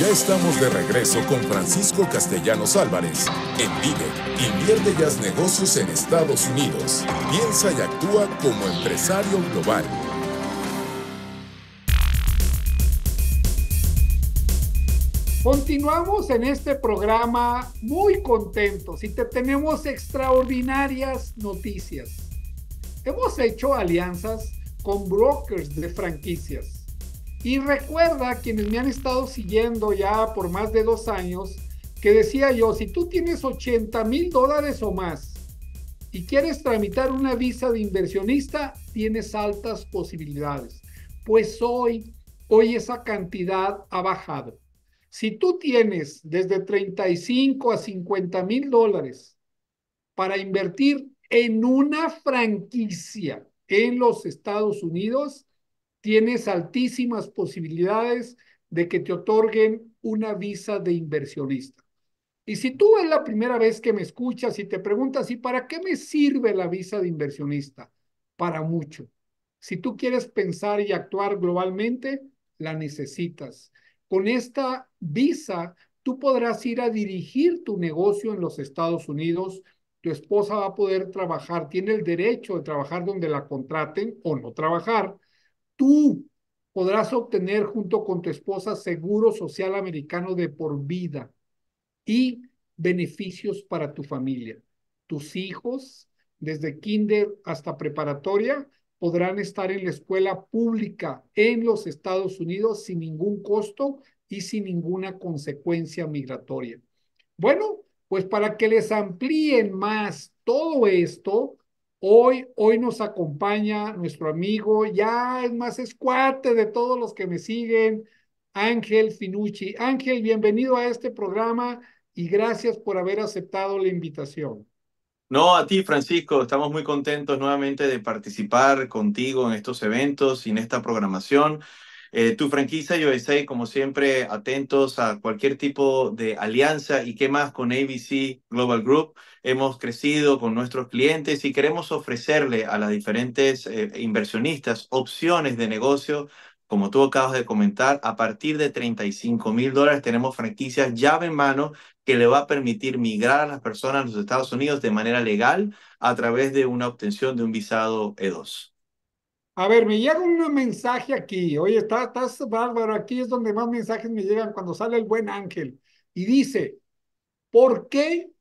Ya estamos de regreso con Francisco Castellanos Álvarez. En Vive, invierte ya negocios en Estados Unidos. Piensa y actúa como empresario global. Continuamos en este programa muy contentos y te tenemos extraordinarias noticias. Hemos hecho alianzas con brokers de franquicias y recuerda quienes me han estado siguiendo ya por más de dos años, que decía yo, si tú tienes 80 mil dólares o más y quieres tramitar una visa de inversionista, tienes altas posibilidades. Pues hoy, hoy esa cantidad ha bajado. Si tú tienes desde 35 a 50 mil dólares para invertir en una franquicia en los Estados Unidos, tienes altísimas posibilidades de que te otorguen una visa de inversionista. Y si tú es la primera vez que me escuchas y te preguntas, ¿y para qué me sirve la visa de inversionista? Para mucho. Si tú quieres pensar y actuar globalmente, la necesitas. Con esta visa, tú podrás ir a dirigir tu negocio en los Estados Unidos. Tu esposa va a poder trabajar, tiene el derecho de trabajar donde la contraten o no trabajar tú podrás obtener junto con tu esposa seguro social americano de por vida y beneficios para tu familia. Tus hijos, desde kinder hasta preparatoria, podrán estar en la escuela pública en los Estados Unidos sin ningún costo y sin ninguna consecuencia migratoria. Bueno, pues para que les amplíen más todo esto, Hoy, hoy nos acompaña nuestro amigo, ya es más escuate de todos los que me siguen, Ángel Finucci. Ángel, bienvenido a este programa y gracias por haber aceptado la invitación. No, a ti, Francisco, estamos muy contentos nuevamente de participar contigo en estos eventos y en esta programación. Eh, tu franquicia estoy como siempre, atentos a cualquier tipo de alianza y qué más con ABC Global Group hemos crecido con nuestros clientes y queremos ofrecerle a las diferentes eh, inversionistas opciones de negocio. Como tú acabas de comentar, a partir de 35 mil dólares tenemos franquicias llave en mano que le va a permitir migrar a las personas a los Estados Unidos de manera legal a través de una obtención de un visado E2. A ver, me llega un mensaje aquí. Oye, está, estás bárbaro. Aquí es donde más mensajes me llegan cuando sale el buen ángel. Y dice, ¿por qué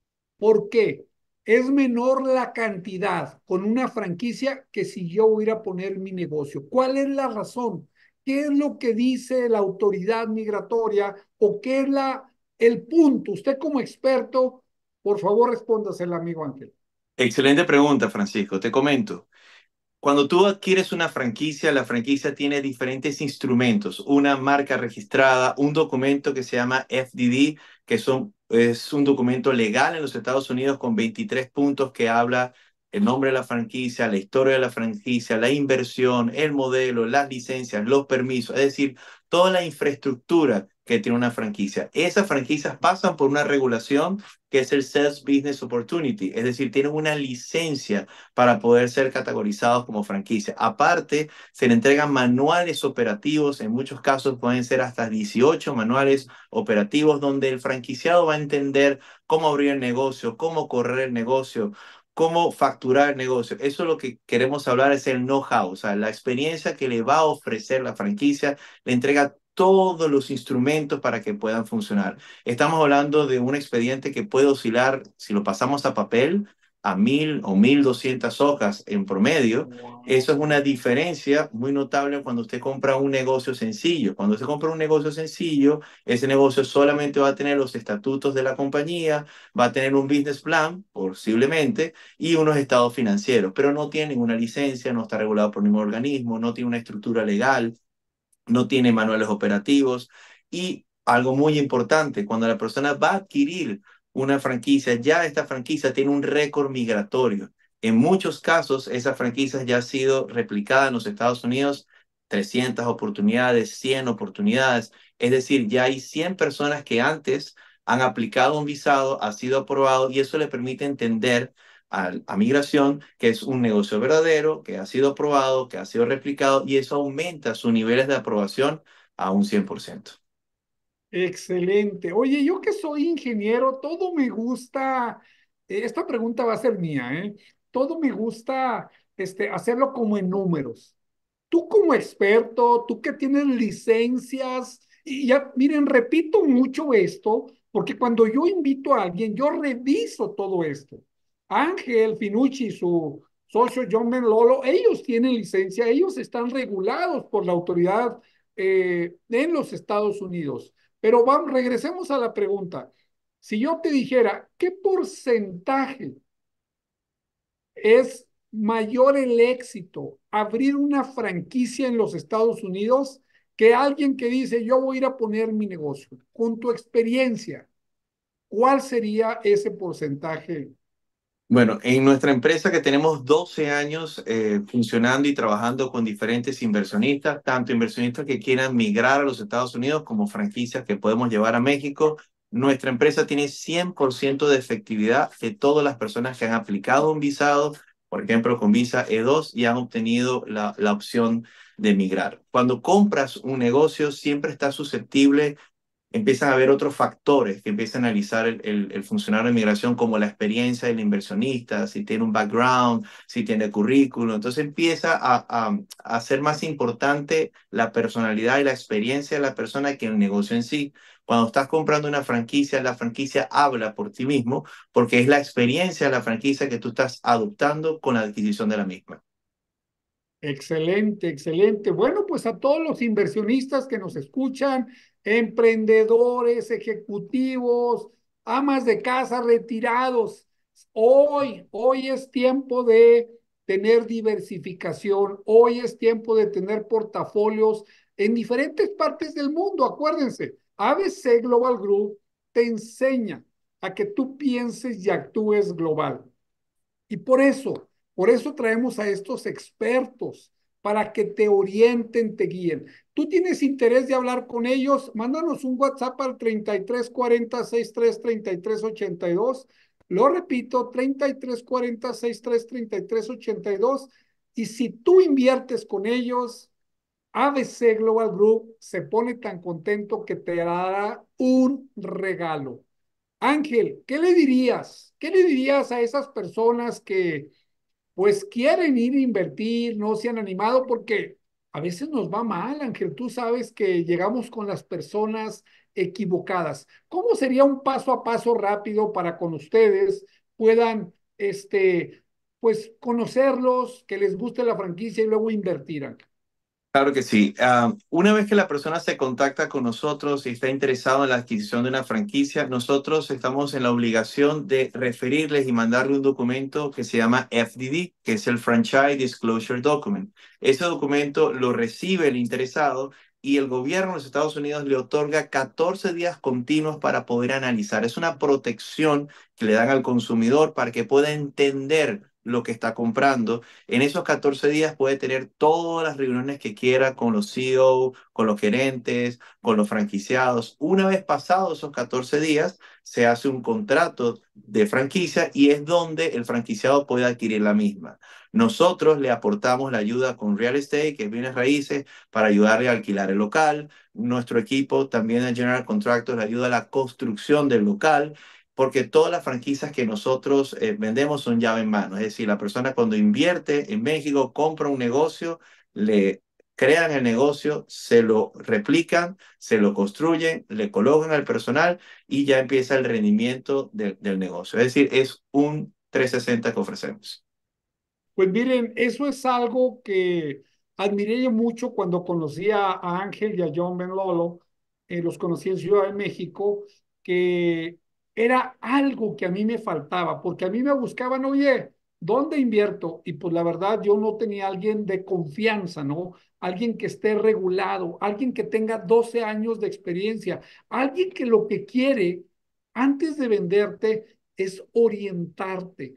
¿Por qué? Es menor la cantidad con una franquicia que si yo voy a poner mi negocio. ¿Cuál es la razón? ¿Qué es lo que dice la autoridad migratoria o qué es la, el punto? Usted como experto, por favor el amigo Ángel. Excelente pregunta, Francisco. Te comento. Cuando tú adquieres una franquicia, la franquicia tiene diferentes instrumentos, una marca registrada, un documento que se llama FDD, que son es un documento legal en los Estados Unidos con 23 puntos que habla el nombre de la franquicia, la historia de la franquicia, la inversión, el modelo, las licencias, los permisos, es decir, toda la infraestructura que tiene una franquicia. Esas franquicias pasan por una regulación que es el Sales Business Opportunity, es decir, tienen una licencia para poder ser categorizados como franquicia. Aparte, se le entregan manuales operativos, en muchos casos pueden ser hasta 18 manuales operativos donde el franquiciado va a entender cómo abrir el negocio, cómo correr el negocio, cómo facturar el negocio. Eso es lo que queremos hablar, es el know-how, o sea, la experiencia que le va a ofrecer la franquicia, le entrega todos los instrumentos para que puedan funcionar. Estamos hablando de un expediente que puede oscilar, si lo pasamos a papel, a mil o mil doscientas hojas en promedio. Eso es una diferencia muy notable cuando usted compra un negocio sencillo. Cuando se compra un negocio sencillo, ese negocio solamente va a tener los estatutos de la compañía, va a tener un business plan, posiblemente, y unos estados financieros, pero no tiene ninguna licencia, no está regulado por ningún organismo, no tiene una estructura legal, no tiene manuales operativos y algo muy importante, cuando la persona va a adquirir una franquicia, ya esta franquicia tiene un récord migratorio. En muchos casos, esa franquicia ya ha sido replicada en los Estados Unidos 300 oportunidades, 100 oportunidades. Es decir, ya hay 100 personas que antes han aplicado un visado, ha sido aprobado y eso le permite entender a, migración, que es un negocio verdadero, que ha sido aprobado, que ha sido replicado y eso aumenta sus niveles de aprobación a un 100%. Excelente. Oye, yo que soy ingeniero, todo me gusta. Eh, esta pregunta va a ser mía, ¿eh? Todo me gusta este, hacerlo como en números. Tú como experto, tú que tienes licencias, y ya, miren, repito mucho esto, porque cuando yo invito a alguien, yo reviso todo esto. Ángel Finucci, y su socio John Lolo, ellos tienen licencia, ellos están regulados por la autoridad eh, en los Estados Unidos. Pero vamos, regresemos a la pregunta. Si yo te dijera, ¿qué porcentaje es mayor el éxito abrir una franquicia en los Estados Unidos que alguien que dice, yo voy a ir a poner mi negocio? Con tu experiencia, ¿cuál sería ese porcentaje bueno, en nuestra empresa que tenemos 12 años eh, funcionando y trabajando con diferentes inversionistas, tanto inversionistas que quieran migrar a los Estados Unidos como franquicias que podemos llevar a México, nuestra empresa tiene 100% de efectividad de todas las personas que han aplicado un visado, por ejemplo, con visa E2 y han obtenido la, la opción de migrar. Cuando compras un negocio, siempre estás susceptible empiezan a haber otros factores que empieza a analizar el, funcionario de migración, como la experiencia del inversionista, si tiene un background, si tiene currículum. Entonces empieza a, a, ser más importante la personalidad y la experiencia de la persona que el negocio en sí. Cuando estás comprando una franquicia, la franquicia habla por ti mismo porque es la experiencia de la franquicia que tú estás adoptando con la adquisición de la misma. Excelente, excelente. Bueno, pues a todos los inversionistas que nos escuchan, emprendedores, ejecutivos, amas de casa, retirados. Hoy, hoy es tiempo de tener diversificación, hoy es tiempo de tener portafolios en diferentes partes del mundo. Acuérdense, ABC Global Group te enseña a que tú pienses y actúes global. Y por eso, por eso traemos a estos expertos, para que te orienten, te guíen tú tienes interés de hablar con ellos, mándanos un WhatsApp al 33 40 Lo repito, 3340 40 Y si tú inviertes con ellos, ABC Global Group se pone tan contento que te dará un regalo. Ángel, ¿qué le dirías? ¿Qué le dirías a esas personas que pues quieren ir a invertir, no se han animado? Porque a veces nos va mal, Ángel. Tú sabes que llegamos con las personas equivocadas. ¿Cómo sería un paso a paso rápido para con ustedes puedan, este, pues, conocerlos, que les guste la franquicia y luego invertir, Claro que sí. Ah, una vez que la persona se contacta con nosotros y está interesado en la adquisición de una franquicia, nosotros estamos en la obligación de referirles y mandarle un documento que se llama FDD, que es el Franchise Disclosure Document. Ese documento lo recibe el interesado y el gobierno de los Estados Unidos le otorga 14 días continuos para poder analizar. Es una protección que le dan al consumidor para que pueda entender lo que está comprando. En esos 14 días puede tener todas las reuniones que quiera con los CEO, con los gerentes, con los franquiciados. Una vez pasados esos 14 días, se hace un contrato de franquicia y es donde el franquiciado puede adquirir la misma. Nosotros le aportamos la ayuda con real estate, que es bienes raíces, para ayudarle a alquilar el local. Nuestro equipo también en General Contractors le ayuda a la construcción del local porque todas las franquicias que nosotros eh, vendemos son llave en mano. Es decir, la persona cuando invierte en México, compra un negocio, le crean el negocio, se lo replican, se lo construyen, le colocan al personal y ya empieza el rendimiento del negocio. Es decir, es un 360 que ofrecemos. Pues miren, eso es algo que admiré yo mucho cuando conocí a Ángel y a John Benlolo, eh, los conocí en Ciudad de México, que era algo que a mí me faltaba, porque a mí me buscaban, oye, ¿dónde invierto? Y pues la verdad yo no tenía alguien de confianza, ¿no? Alguien que esté regulado, alguien que tenga 12 años de experiencia, alguien que lo que quiere antes de venderte es orientarte.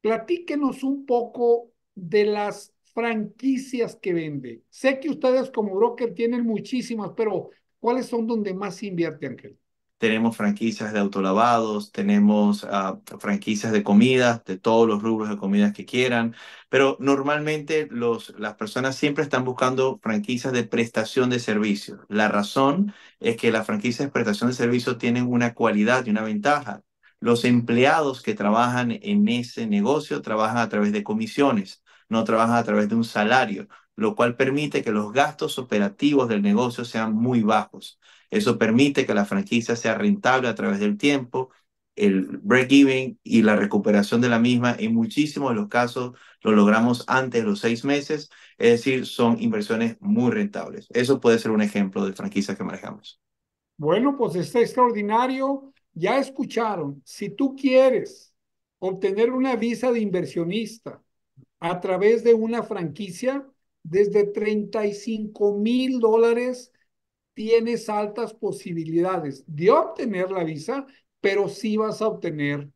Platíquenos un poco de las franquicias que vende. Sé que ustedes como broker tienen muchísimas, pero ¿cuáles son donde más invierte, Ángel? tenemos franquicias de autolavados, tenemos ah, franquicias de comidas, de todos los rubros de comidas que quieran, pero normalmente los, las personas siempre están buscando franquicias de prestación de servicios. La razón es que las franquicias de prestación de servicios tienen una cualidad y una ventaja. Los empleados que trabajan en ese negocio trabajan a través de comisiones, no trabajan a través de un salario, lo cual permite que los gastos operativos del negocio sean muy bajos. Eso permite que la franquicia sea rentable a través del tiempo, el break-even y la recuperación de la misma en muchísimos de los casos lo logramos antes de los seis meses, es decir, son inversiones muy rentables. Eso puede ser un ejemplo de franquicia que manejamos. Bueno, pues está extraordinario. Ya escucharon, si tú quieres obtener una visa de inversionista a través de una franquicia, desde 35 mil dólares tienes altas posibilidades de obtener la visa, pero sí vas a obtener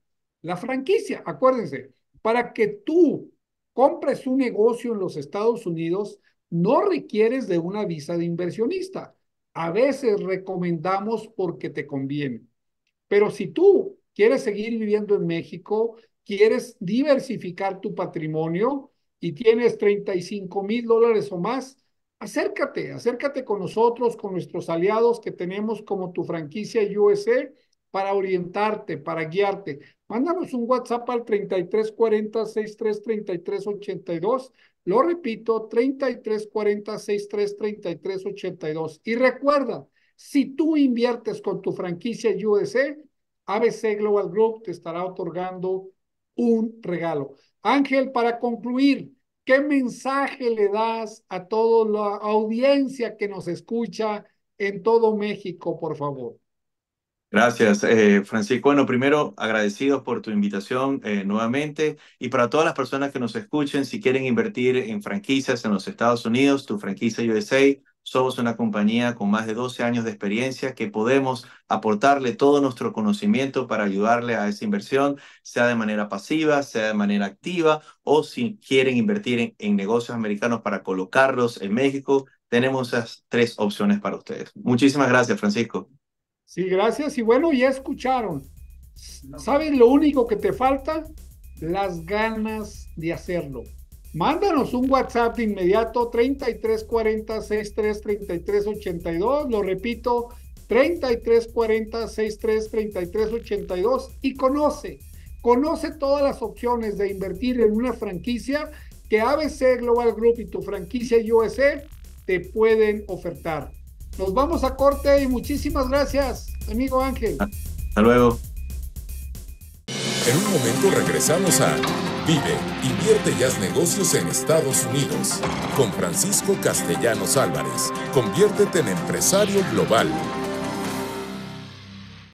la franquicia. Acuérdense, para que tú compres un negocio en los Estados Unidos, no requieres de una visa de inversionista. A veces recomendamos porque te conviene. Pero si tú quieres seguir viviendo en México, quieres diversificar tu patrimonio, y tienes 35 mil dólares o más, acércate, acércate con nosotros, con nuestros aliados que tenemos como tu franquicia USA para orientarte, para guiarte. Mándanos un WhatsApp al 3340 633382. Lo repito, 3340 633382. Y recuerda, si tú inviertes con tu franquicia USA, ABC Global Group te estará otorgando un regalo. Ángel, para concluir, ¿qué mensaje le das a toda la audiencia que nos escucha en todo México, por favor? Gracias, eh, Francisco. Bueno, primero agradecidos por tu invitación eh, nuevamente y para todas las personas que nos escuchen, si quieren invertir en franquicias en los Estados Unidos, tu franquicia USA, somos una compañía con más de 12 años de experiencia que podemos aportarle todo nuestro conocimiento para ayudarle a esa inversión, sea de manera pasiva, sea de manera activa, o si quieren invertir en, negocios americanos para colocarlos en México, tenemos esas tres opciones para ustedes. Muchísimas gracias, Francisco. Sí, gracias. Y bueno, ya escucharon. ¿Saben lo único que te falta? Las ganas de hacerlo. Mándanos un WhatsApp de inmediato 3340 633382, lo repito, 3340 82 y conoce, conoce todas las opciones de invertir en una franquicia que ABC Global Group y tu franquicia USA te pueden ofertar. Nos vamos a corte y muchísimas gracias, amigo Ángel. Hasta luego. En un momento regresamos a Vive, invierte y haz negocios en Estados Unidos. Con Francisco Castellanos Álvarez, conviértete en empresario global.